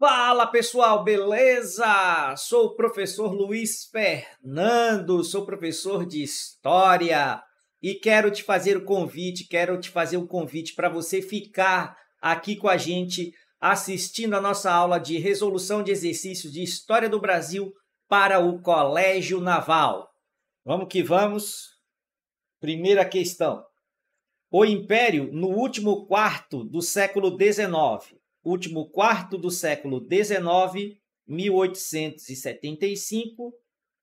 Fala pessoal, beleza? Sou o professor Luiz Fernando, sou professor de História e quero te fazer o convite, quero te fazer o convite para você ficar aqui com a gente assistindo a nossa aula de resolução de exercícios de História do Brasil para o Colégio Naval. Vamos que vamos. Primeira questão. O Império, no último quarto do século XIX, último quarto do século XIX, 1875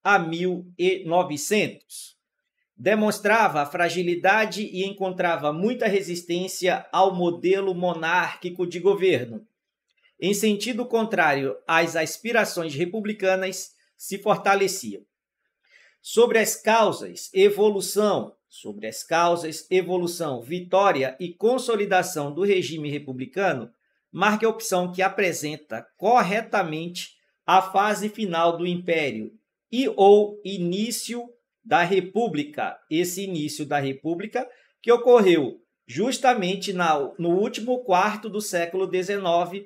a 1900. Demonstrava fragilidade e encontrava muita resistência ao modelo monárquico de governo. Em sentido contrário às aspirações republicanas, se fortalecia. Sobre as causas, evolução, sobre as causas, evolução, vitória e consolidação do regime republicano, marque a opção que apresenta corretamente a fase final do Império e ou início da República. Esse início da República que ocorreu justamente na, no último quarto do século XIX,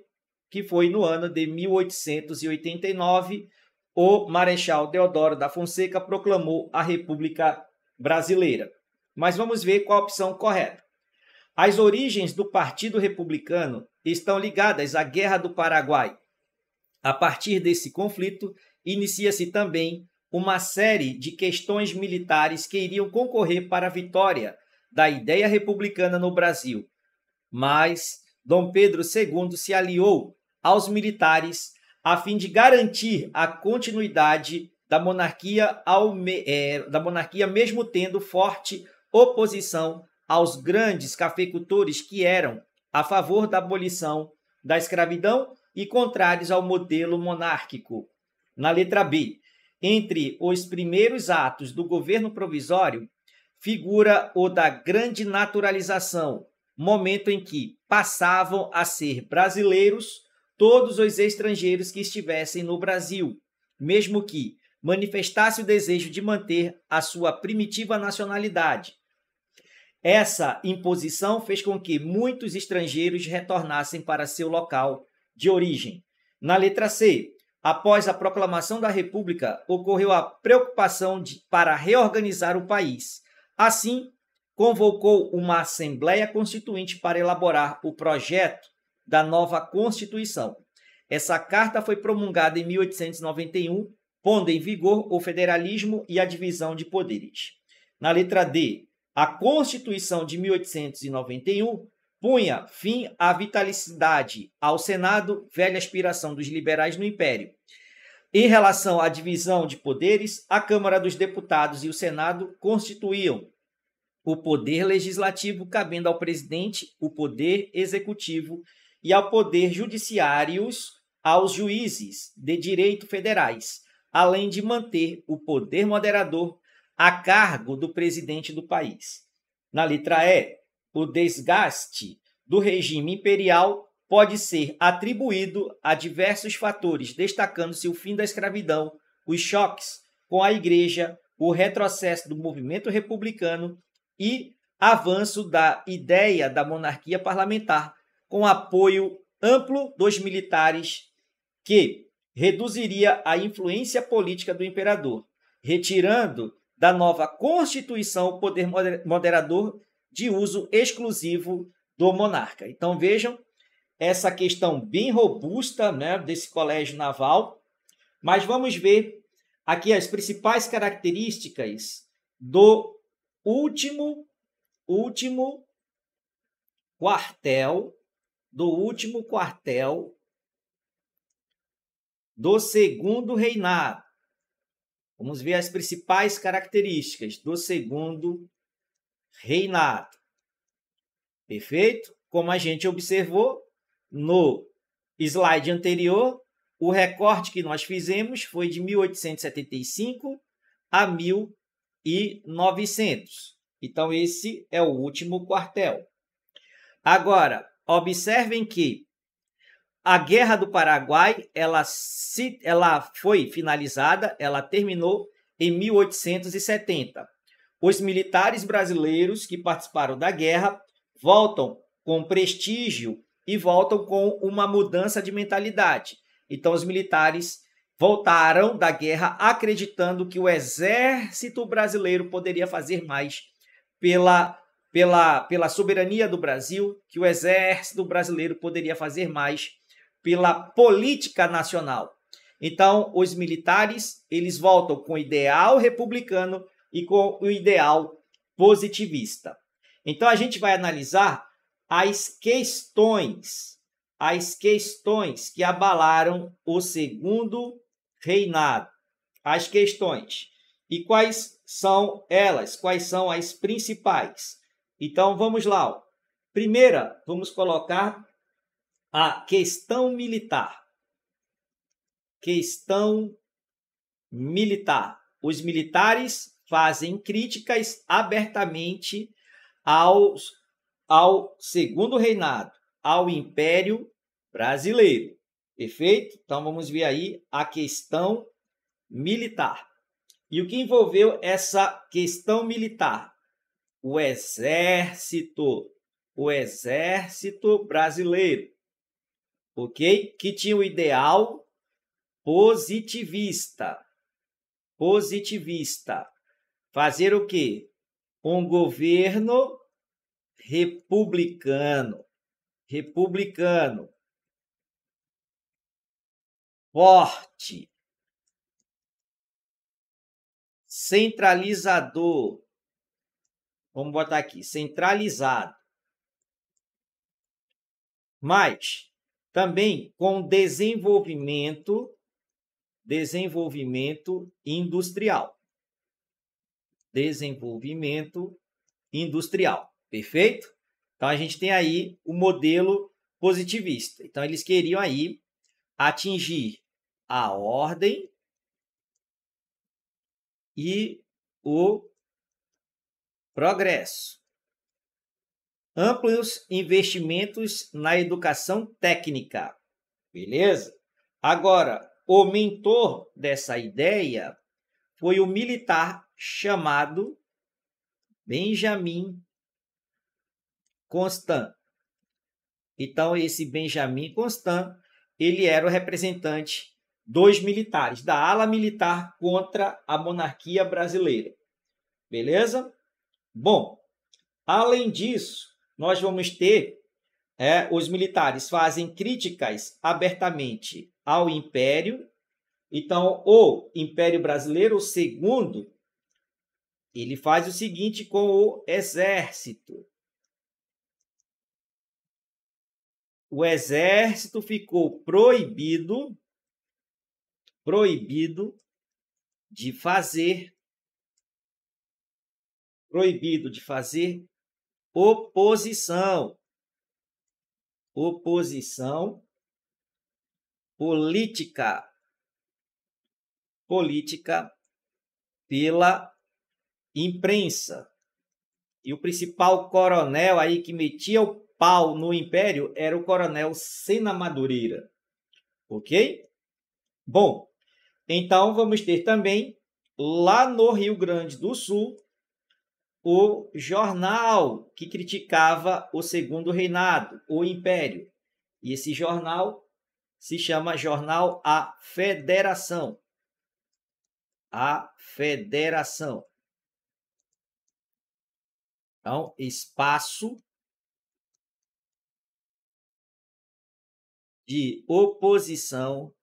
que foi no ano de 1889, o Marechal Deodoro da Fonseca proclamou a República Brasileira. Mas vamos ver qual a opção correta. As origens do Partido Republicano estão ligadas à Guerra do Paraguai. A partir desse conflito, inicia-se também uma série de questões militares que iriam concorrer para a vitória da ideia republicana no Brasil. Mas Dom Pedro II se aliou aos militares a fim de garantir a continuidade da monarquia, ao, é, da monarquia mesmo tendo forte oposição aos grandes cafeicultores que eram a favor da abolição da escravidão e contrários ao modelo monárquico. Na letra B, entre os primeiros atos do governo provisório figura o da grande naturalização, momento em que passavam a ser brasileiros todos os estrangeiros que estivessem no Brasil, mesmo que manifestasse o desejo de manter a sua primitiva nacionalidade, essa imposição fez com que muitos estrangeiros retornassem para seu local de origem. Na letra C, após a proclamação da República, ocorreu a preocupação de, para reorganizar o país. Assim, convocou uma Assembleia Constituinte para elaborar o projeto da nova Constituição. Essa carta foi promulgada em 1891, pondo em vigor o federalismo e a divisão de poderes. Na letra D, a Constituição de 1891 punha fim à vitalicidade ao Senado, velha aspiração dos liberais no Império. Em relação à divisão de poderes, a Câmara dos Deputados e o Senado constituíam o poder legislativo, cabendo ao presidente o poder executivo e ao poder judiciários aos juízes de direito federais, além de manter o poder moderador a cargo do presidente do país. Na letra E, o desgaste do regime imperial pode ser atribuído a diversos fatores, destacando-se o fim da escravidão, os choques com a Igreja, o retrocesso do movimento republicano e avanço da ideia da monarquia parlamentar, com apoio amplo dos militares, que reduziria a influência política do imperador, retirando da nova Constituição o poder moderador de uso exclusivo do monarca. Então vejam essa questão bem robusta né, desse colégio naval, mas vamos ver aqui as principais características do último último quartel do último quartel do segundo reinado. Vamos ver as principais características do segundo reinado. Perfeito? Como a gente observou no slide anterior, o recorte que nós fizemos foi de 1875 a 1900. Então, esse é o último quartel. Agora, observem que a Guerra do Paraguai, ela, se, ela foi finalizada, ela terminou em 1870. Os militares brasileiros que participaram da guerra voltam com prestígio e voltam com uma mudança de mentalidade. Então, os militares voltaram da guerra acreditando que o exército brasileiro poderia fazer mais pela, pela, pela soberania do Brasil, que o exército brasileiro poderia fazer mais pela política nacional. Então, os militares, eles voltam com o ideal republicano e com o ideal positivista. Então, a gente vai analisar as questões, as questões que abalaram o segundo reinado. As questões. E quais são elas? Quais são as principais? Então, vamos lá. Primeira, vamos colocar a questão militar. Questão militar. Os militares fazem críticas abertamente aos, ao segundo reinado, ao Império Brasileiro. Perfeito? Então vamos ver aí a questão militar. E o que envolveu essa questão militar? O exército, o exército brasileiro ok? Que tinha o ideal positivista. Positivista. Fazer o quê? Um governo republicano. Republicano. Forte. Centralizador. Vamos botar aqui, centralizado. Mas também com desenvolvimento, desenvolvimento industrial. Desenvolvimento industrial, perfeito? Então a gente tem aí o modelo positivista. Então eles queriam aí atingir a ordem e o progresso. Amplos investimentos na educação técnica. Beleza? Agora, o mentor dessa ideia foi o militar chamado Benjamin Constant. Então, esse Benjamin Constant, ele era o representante dos militares, da ala militar contra a monarquia brasileira. Beleza? Bom, além disso, nós vamos ter é, os militares fazem críticas abertamente ao império. Então, o Império Brasileiro II, ele faz o seguinte com o exército. O exército ficou proibido proibido de fazer proibido de fazer oposição. Oposição política. Política pela imprensa. E o principal coronel aí que metia o pau no império era o coronel Sena Madureira. Ok? Bom, então vamos ter também lá no Rio Grande do Sul o jornal que criticava o segundo reinado, o império. E esse jornal se chama Jornal A Federação. A Federação. Então, espaço de oposição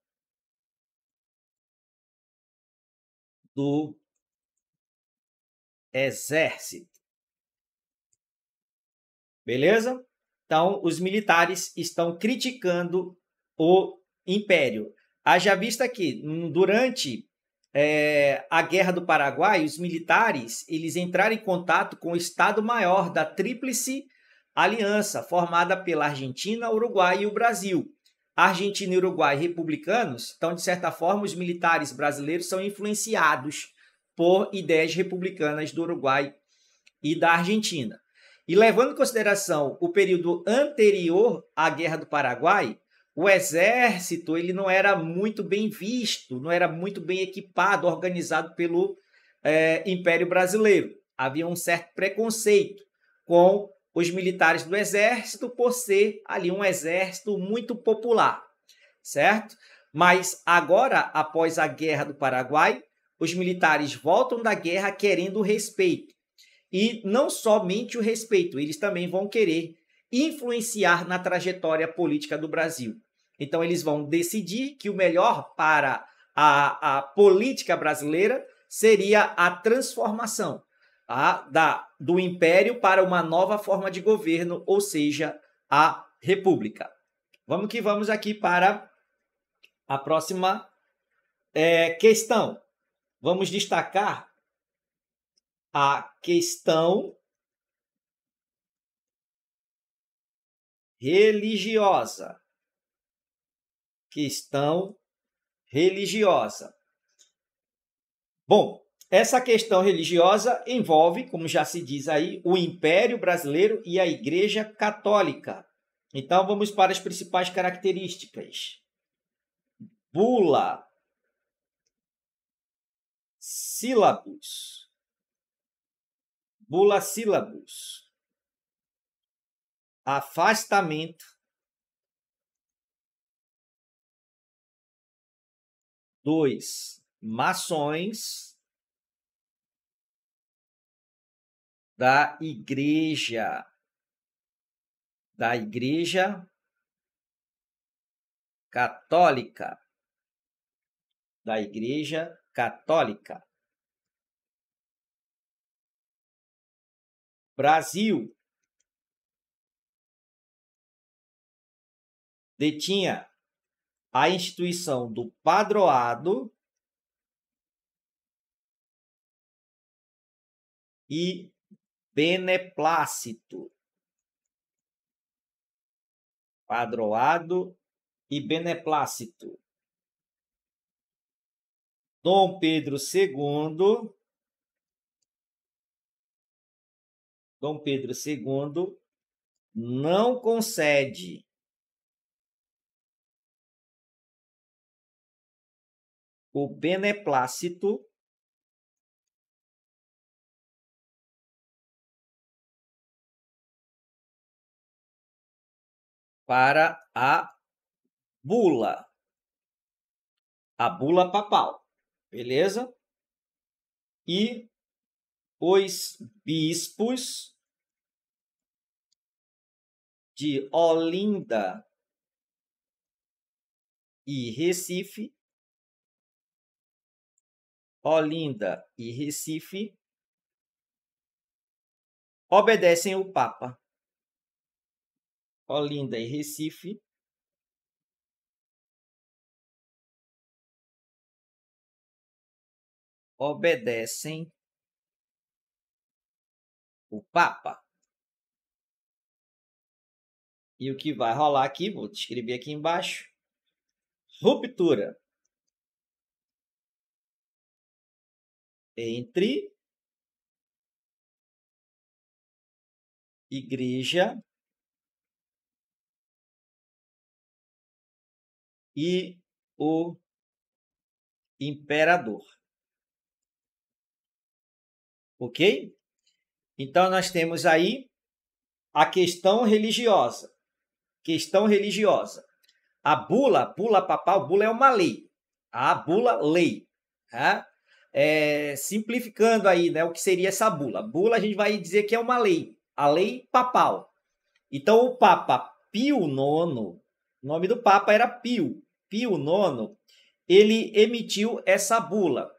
do exército. Beleza? Então, os militares estão criticando o império. Haja vista que, durante é, a Guerra do Paraguai, os militares eles entraram em contato com o Estado-Maior da Tríplice Aliança, formada pela Argentina, Uruguai e o Brasil. Argentina, e Uruguai republicanos, então, de certa forma, os militares brasileiros são influenciados por ideias republicanas do Uruguai e da Argentina. E levando em consideração o período anterior à Guerra do Paraguai, o exército ele não era muito bem visto, não era muito bem equipado, organizado pelo é, Império Brasileiro. Havia um certo preconceito com os militares do exército por ser ali um exército muito popular, certo? Mas agora, após a Guerra do Paraguai, os militares voltam da guerra querendo respeito. E não somente o respeito, eles também vão querer influenciar na trajetória política do Brasil. Então, eles vão decidir que o melhor para a, a política brasileira seria a transformação a tá? da, do império para uma nova forma de governo, ou seja, a república. Vamos que vamos aqui para a próxima é, questão vamos destacar a questão religiosa. Questão religiosa. Bom, essa questão religiosa envolve, como já se diz aí, o Império Brasileiro e a Igreja Católica. Então vamos para as principais características. Bula sílabos, sílabos. afastamento dois mações da igreja da igreja católica da igreja católica Brasil detinha a instituição do padroado e beneplácito. Padroado e beneplácito. Dom Pedro II Dom Pedro II não concede o beneplácito para a bula, a bula papal, beleza? E os bispos de Olinda e Recife, Olinda e Recife, obedecem o Papa. Olinda e Recife obedecem o Papa. E o que vai rolar aqui, vou escrever aqui embaixo. Ruptura entre igreja e o imperador. Ok? Então, nós temos aí a questão religiosa. Questão religiosa. A bula, bula papal, bula é uma lei. A bula, lei. Tá? É, simplificando aí, né, o que seria essa bula? Bula a gente vai dizer que é uma lei, a lei papal. Então o Papa Pio IX, o nome do Papa era Pio, Pio IX, ele emitiu essa bula,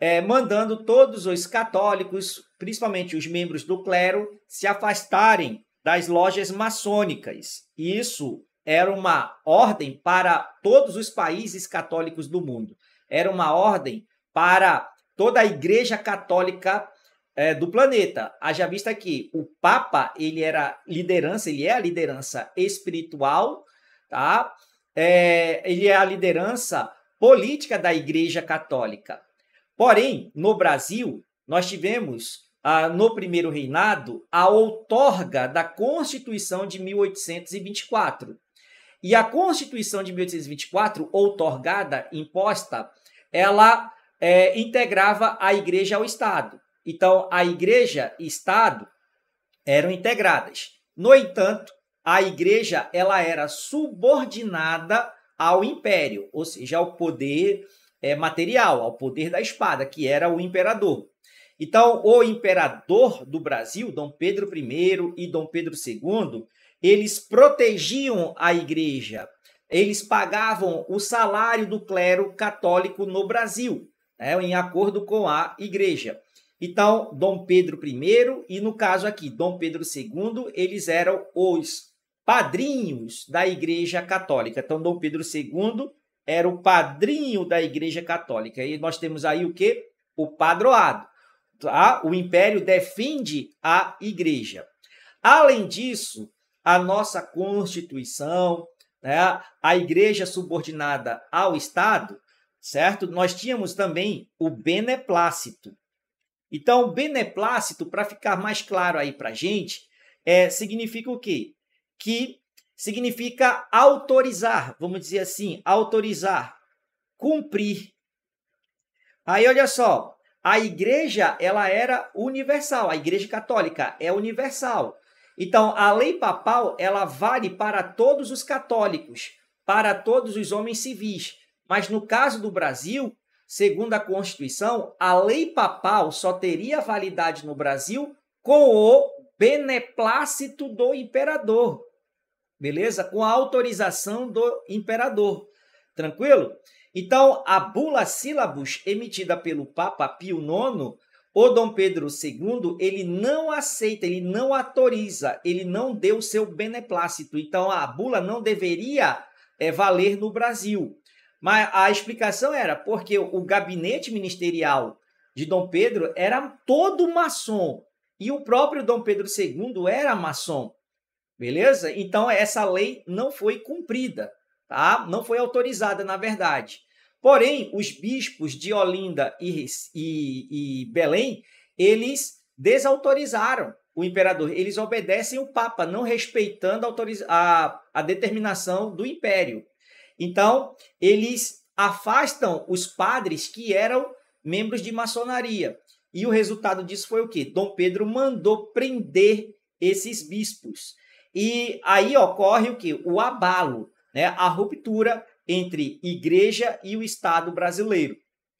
é, mandando todos os católicos principalmente os membros do clero, se afastarem das lojas maçônicas. Isso era uma ordem para todos os países católicos do mundo. Era uma ordem para toda a Igreja Católica é, do planeta. Haja vista que o Papa ele era liderança, ele é a liderança espiritual, tá? É, ele é a liderança política da Igreja Católica. Porém, no Brasil, nós tivemos ah, no primeiro reinado, a outorga da Constituição de 1824. E a Constituição de 1824, outorgada, imposta, ela é, integrava a igreja ao Estado. Então, a igreja e Estado eram integradas. No entanto, a igreja ela era subordinada ao império, ou seja, ao poder é, material, ao poder da espada, que era o imperador. Então, o imperador do Brasil, Dom Pedro I e Dom Pedro II, eles protegiam a igreja, eles pagavam o salário do clero católico no Brasil, né, em acordo com a igreja. Então, Dom Pedro I e, no caso aqui, Dom Pedro II, eles eram os padrinhos da Igreja Católica. Então, Dom Pedro II era o padrinho da Igreja Católica. E nós temos aí o quê? O padroado tá? O império defende a igreja. Além disso, a nossa Constituição, né? a igreja subordinada ao Estado, certo? Nós tínhamos também o beneplácito. Então, o beneplácito, para ficar mais claro aí para a gente, é, significa o quê? Que significa autorizar, vamos dizer assim, autorizar, cumprir. Aí, olha só, a igreja ela era universal, a igreja católica é universal. Então, a lei papal ela vale para todos os católicos, para todos os homens civis. Mas no caso do Brasil, segundo a Constituição, a lei papal só teria validade no Brasil com o beneplácito do imperador. Beleza? Com a autorização do imperador. Tranquilo? Então, a bula sílabus emitida pelo Papa Pio IX, o Dom Pedro II, ele não aceita, ele não autoriza, ele não deu seu beneplácito. Então, a bula não deveria é, valer no Brasil. Mas a explicação era porque o gabinete ministerial de Dom Pedro era todo maçom e o próprio Dom Pedro II era maçom. Beleza? Então essa lei não foi cumprida tá? Não foi autorizada, na verdade. Porém, os bispos de Olinda e, e, e Belém, eles desautorizaram o imperador. Eles obedecem o Papa, não respeitando a, a, a determinação do império. Então, eles afastam os padres que eram membros de maçonaria. E o resultado disso foi o quê? Dom Pedro mandou prender esses bispos. E aí ocorre o que? O abalo né, a ruptura entre igreja e o Estado brasileiro,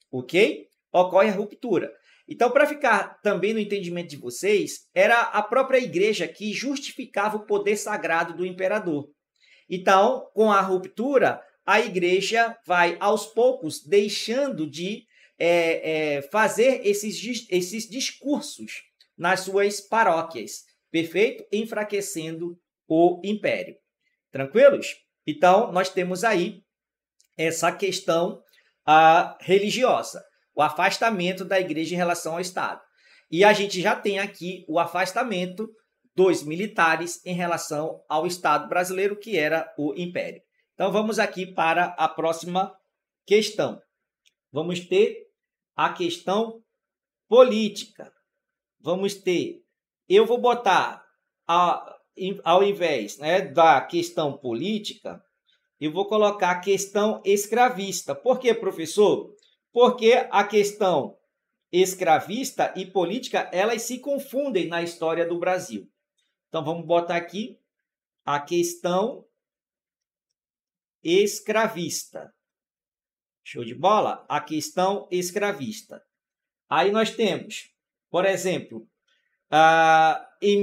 ok? Ocorre a ruptura. Então, para ficar também no entendimento de vocês, era a própria igreja que justificava o poder sagrado do imperador. Então, com a ruptura, a igreja vai aos poucos deixando de é, é, fazer esses, esses discursos nas suas paróquias, perfeito? Enfraquecendo o império. Tranquilos? Então, nós temos aí essa questão religiosa, o afastamento da igreja em relação ao Estado. E a gente já tem aqui o afastamento dos militares em relação ao Estado brasileiro, que era o Império. Então, vamos aqui para a próxima questão. Vamos ter a questão política. Vamos ter. Eu vou botar a, ao invés né, da questão política, eu vou colocar a questão escravista. Por quê, professor? Porque a questão escravista e política, elas se confundem na história do Brasil. Então vamos botar aqui a questão escravista. Show de bola? A questão escravista. Aí nós temos, por exemplo, uh, em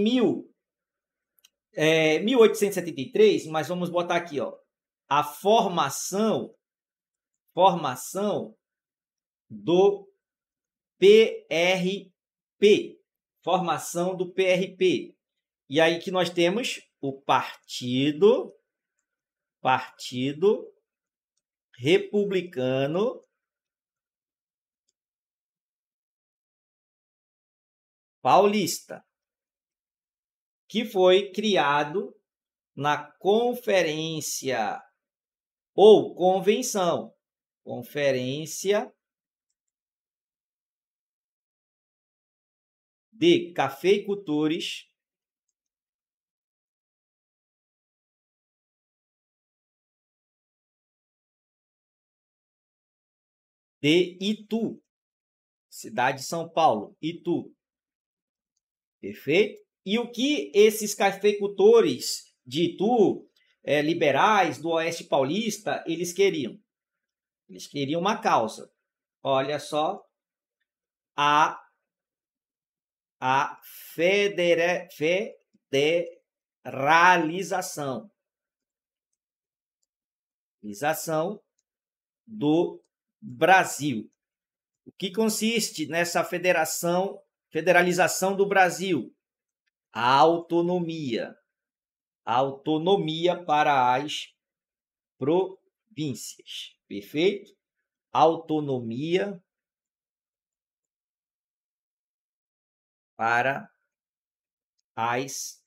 1873, é, mas vamos botar aqui, ó, a formação, formação do PRP, formação do PRP. E aí que nós temos o partido, partido republicano paulista que foi criado na conferência ou convenção, conferência de cafeicultores de Itu, cidade de São Paulo, Itu. Perfeito? E o que esses cafeicultores de Itu, é, liberais, do Oeste Paulista, eles queriam? Eles queriam uma causa. Olha só, a, a federalização. Federalização do Brasil. O que consiste nessa federação, federalização do Brasil? a autonomia. A autonomia para as províncias. Perfeito? Autonomia para as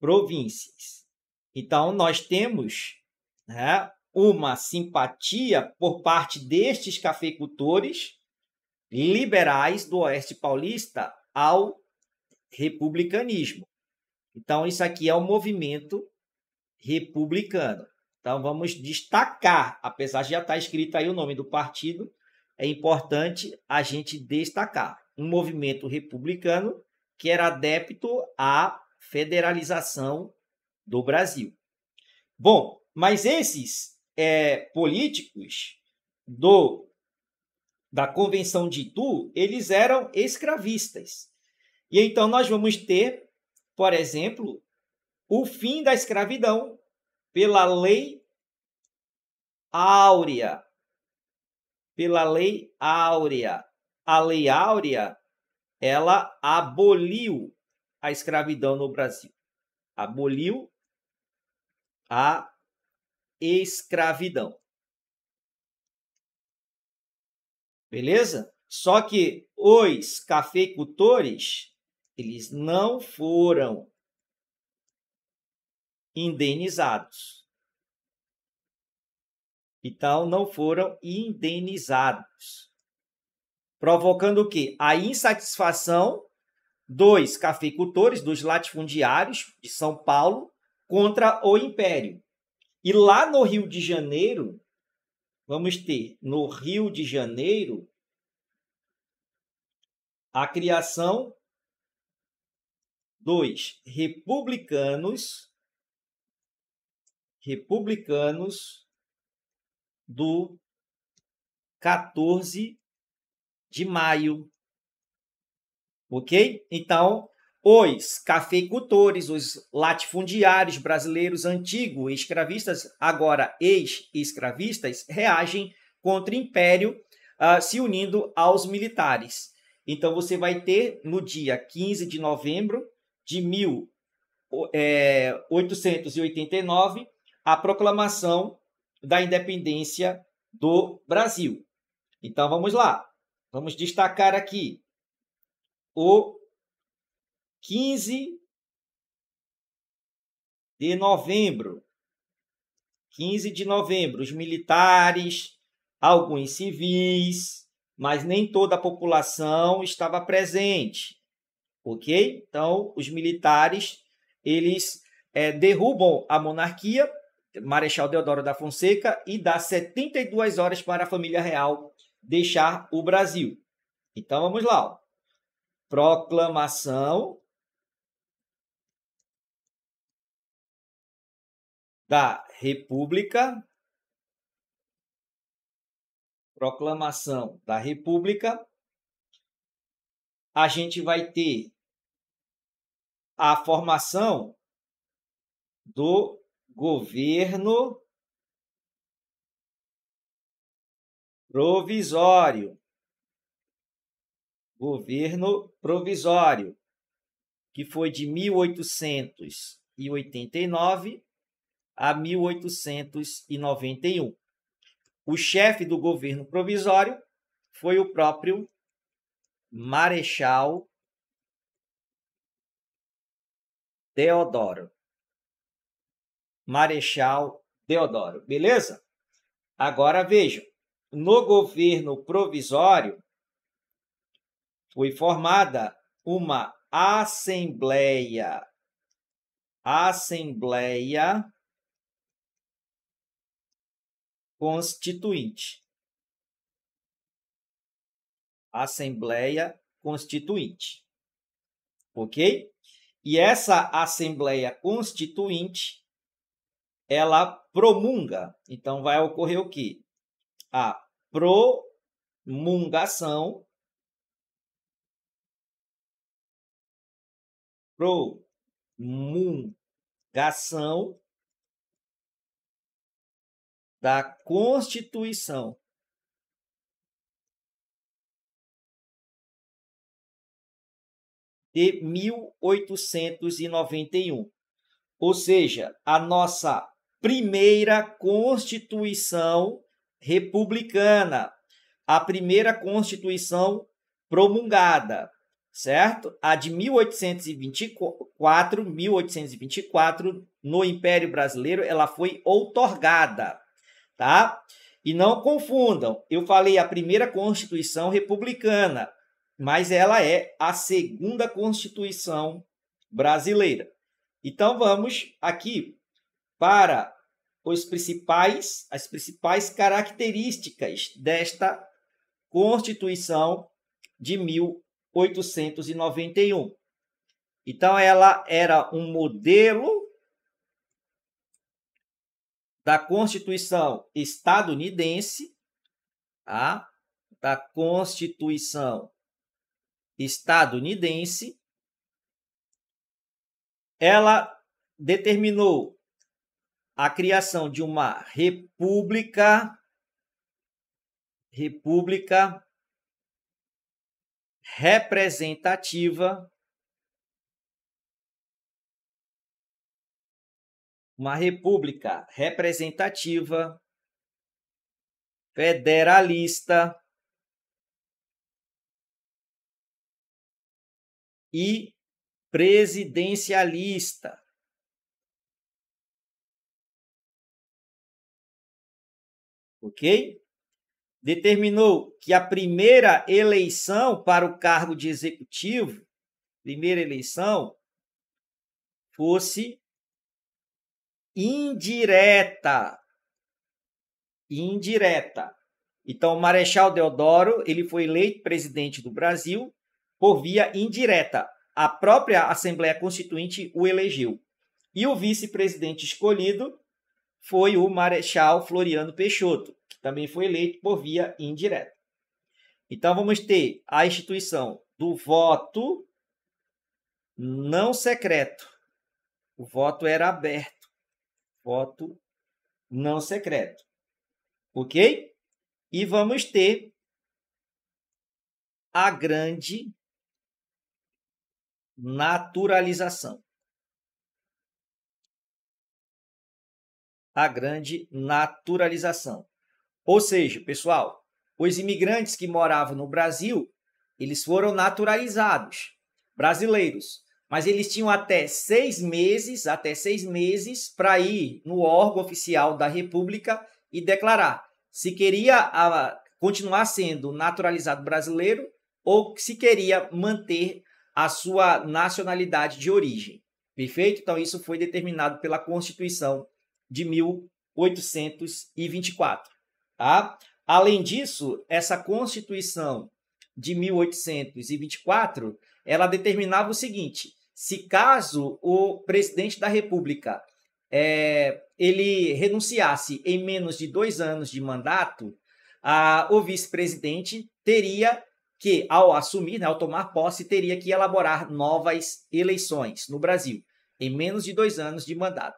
províncias. Então, nós temos né, uma simpatia por parte destes cafeicultores liberais do Oeste Paulista ao republicanismo. Então, isso aqui é o um movimento republicano. Então, vamos destacar, apesar de já estar tá escrito aí o nome do partido, é importante a gente destacar um movimento republicano que era adepto à federalização do Brasil. Bom, mas esses é, políticos do da Convenção de Itu, eles eram escravistas. E então nós vamos ter, por exemplo, o fim da escravidão pela lei áurea. Pela lei áurea. A lei áurea, ela aboliu a escravidão no Brasil. Aboliu a escravidão. Beleza? Só que os cafeicultores eles não foram indenizados. Então, não foram indenizados. Provocando o quê? A insatisfação dos cafeicultores, dos latifundiários de São Paulo contra o Império. E lá no Rio de Janeiro, vamos ter no Rio de Janeiro a criação 2. Republicanos republicanos do 14 de maio. OK? Então, os cafeicultores, os latifundiários brasileiros antigos, escravistas, agora ex-escravistas, reagem contra o império, uh, se unindo aos militares. Então, você vai ter no dia 15 de novembro de 1889 é, a proclamação da independência do Brasil. Então vamos lá. Vamos destacar aqui o 15 de novembro. 15 de novembro, os militares, alguns civis, mas nem toda a população estava presente ok? Então, os militares, eles é, derrubam a monarquia, Marechal Deodoro da Fonseca, e dá 72 horas para a família real deixar o Brasil. Então, vamos lá. Ó. Proclamação da República. Proclamação da República a gente vai ter a formação do governo provisório. Governo provisório, que foi de 1889 a 1891. O chefe do governo provisório foi o próprio Marechal Deodoro. Marechal Deodoro, beleza? Agora vejam, no governo provisório foi formada uma assembleia assembleia constituinte. Assembleia Constituinte. Ok? E essa Assembleia Constituinte, ela promulga. Então, vai ocorrer o quê? A promulgação. Promulgação da Constituição de 1891. Ou seja, a nossa primeira Constituição republicana, a primeira Constituição promulgada, certo? A de 1824, 1824 no Império Brasileiro, ela foi outorgada, tá? E não confundam, eu falei a primeira Constituição republicana mas ela é a segunda Constituição brasileira. Então vamos aqui para os principais, as principais características desta Constituição de 1891. Então ela era um modelo da Constituição estadunidense, a tá? da Constituição estadunidense, ela determinou a criação de uma república república representativa uma república representativa federalista e presidencialista. Ok? Determinou que a primeira eleição para o cargo de executivo, primeira eleição, fosse indireta. Indireta. Então, o Marechal Deodoro, ele foi eleito presidente do Brasil por via indireta. A própria Assembleia Constituinte o elegeu. E o vice-presidente escolhido foi o Marechal Floriano Peixoto, que também foi eleito por via indireta. Então vamos ter a instituição do voto não secreto. O voto era aberto. Voto não secreto. Ok? E vamos ter a grande naturalização. A grande naturalização. Ou seja, pessoal, os imigrantes que moravam no Brasil, eles foram naturalizados, brasileiros, mas eles tinham até seis meses, até seis meses, para ir no órgão oficial da República e declarar se queria ah, continuar sendo naturalizado brasileiro ou se queria manter a sua nacionalidade de origem. Perfeito? Então, isso foi determinado pela Constituição de 1824. Tá? Além disso, essa Constituição de 1824, ela determinava o seguinte: se caso o presidente da República é, ele renunciasse em menos de dois anos de mandato, a, o vice-presidente teria que, ao assumir, né, ao tomar posse, teria que elaborar novas eleições no Brasil, em menos de dois anos de mandato.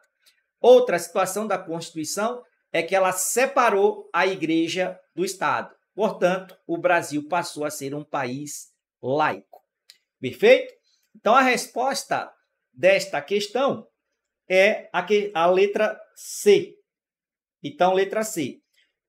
Outra situação da Constituição é que ela separou a Igreja do Estado. Portanto, o Brasil passou a ser um país laico. Perfeito? Então, a resposta desta questão é a, que, a letra C. Então, letra C.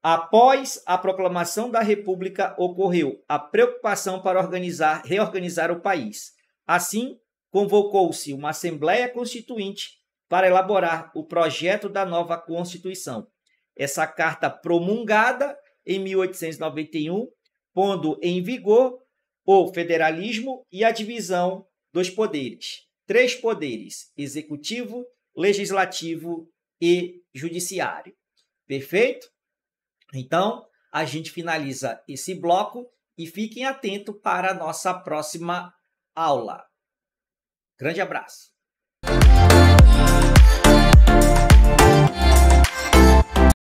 Após a proclamação da República, ocorreu a preocupação para organizar, reorganizar o país. Assim, convocou-se uma Assembleia Constituinte para elaborar o projeto da nova Constituição. Essa carta promulgada em 1891, pondo em vigor o federalismo e a divisão dos poderes. Três poderes: executivo, legislativo e judiciário. Perfeito? Então, a gente finaliza esse bloco e fiquem atentos para a nossa próxima aula. Grande abraço!